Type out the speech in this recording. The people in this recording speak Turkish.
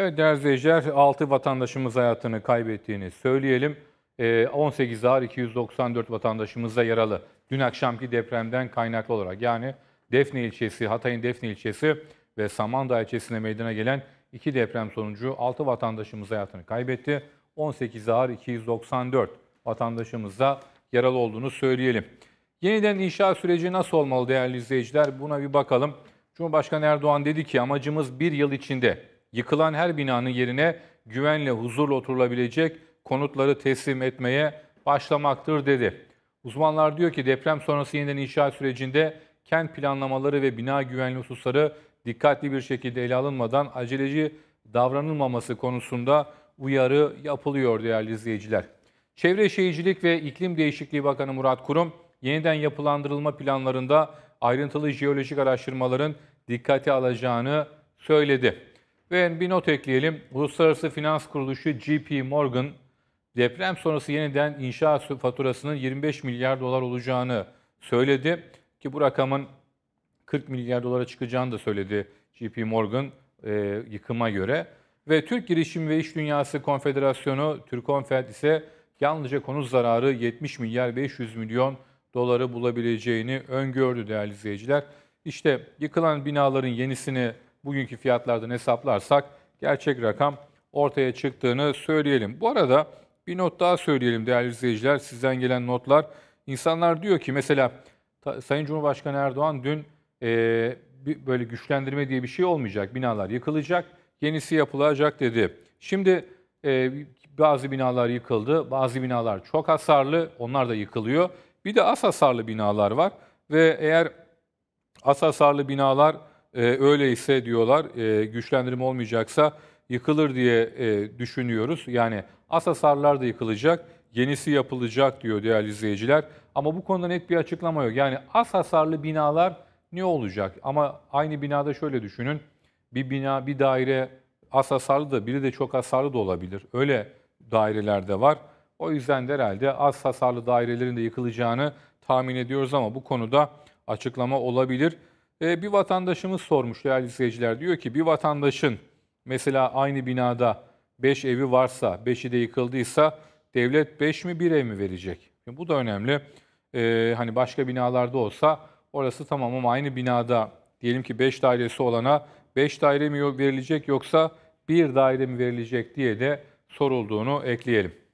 Evet değerli izleyiciler 6 vatandaşımız hayatını kaybettiğini söyleyelim. 18 ee, ağır 294 vatandaşımız da yaralı. Dün akşamki depremden kaynaklı olarak yani Defne ilçesi, Hatay'ın Defne ilçesi ve Samandağ ilçesine meydana gelen iki deprem sonucu 6 vatandaşımız hayatını kaybetti. 18 ağır 294 vatandaşımız da yaralı olduğunu söyleyelim. Yeniden inşa süreci nasıl olmalı değerli izleyiciler? Buna bir bakalım. Cumhurbaşkanı Erdoğan dedi ki amacımız bir yıl içinde yıkılan her binanın yerine güvenle huzurla oturulabilecek konutları teslim etmeye başlamaktır dedi. Uzmanlar diyor ki deprem sonrası yeniden inşa sürecinde kent planlamaları ve bina güvenliği hususları dikkatli bir şekilde ele alınmadan aceleci davranılmaması konusunda uyarı yapılıyor değerli izleyiciler. Çevre Şehircilik ve İklim Değişikliği Bakanı Murat Kurum, yeniden yapılandırılma planlarında ayrıntılı jeolojik araştırmaların dikkate alacağını söyledi. Ve bir not ekleyelim. Uluslararası Finans Kuruluşu JP Morgan deprem sonrası yeniden inşaat faturasının 25 milyar dolar olacağını söyledi. Ki bu rakamın 40 milyar dolara çıkacağını da söyledi JP Morgan e, yıkıma göre. Ve Türk Girişim ve İş Dünyası Konfederasyonu Türkonfed ise yalnızca konut zararı 70 milyar 500 milyon doları bulabileceğini öngördü değerli izleyiciler. İşte yıkılan binaların yenisini bugünkü fiyatlardan hesaplarsak gerçek rakam ortaya çıktığını söyleyelim. Bu arada bir not daha söyleyelim değerli izleyiciler. Sizden gelen notlar. İnsanlar diyor ki mesela Sayın Cumhurbaşkanı Erdoğan dün e, böyle güçlendirme diye bir şey olmayacak. Binalar yıkılacak, yenisi yapılacak dedi. Şimdi e, bazı binalar yıkıldı, bazı binalar çok hasarlı, onlar da yıkılıyor. Bir de az hasarlı binalar var ve eğer az hasarlı binalar e, öyleyse diyorlar e, güçlendirme olmayacaksa yıkılır diye e, düşünüyoruz. Yani asasarlar da yıkılacak, yenisi yapılacak diyor değerli izleyiciler. Ama bu konuda net bir açıklama yok. Yani az hasarlı binalar ne olacak? Ama aynı binada şöyle düşünün. Bir bina, bir daire az hasarlı da biri de çok hasarlı da olabilir. Öyle daireler de var. O yüzden de herhalde az hasarlı dairelerin de yıkılacağını tahmin ediyoruz ama bu konuda açıklama olabilir. E, bir vatandaşımız sormuş değerli izleyiciler. Diyor ki bir vatandaşın mesela aynı binada 5 evi varsa, 5'i de yıkıldıysa devlet 5 mi 1 ev mi verecek? Şimdi bu da önemli. E, hani başka binalarda olsa orası tamam ama aynı binada diyelim ki 5 dairesi olana 5 daire mi verilecek yoksa 1 daire mi verilecek diye de sorulduğunu ekleyelim.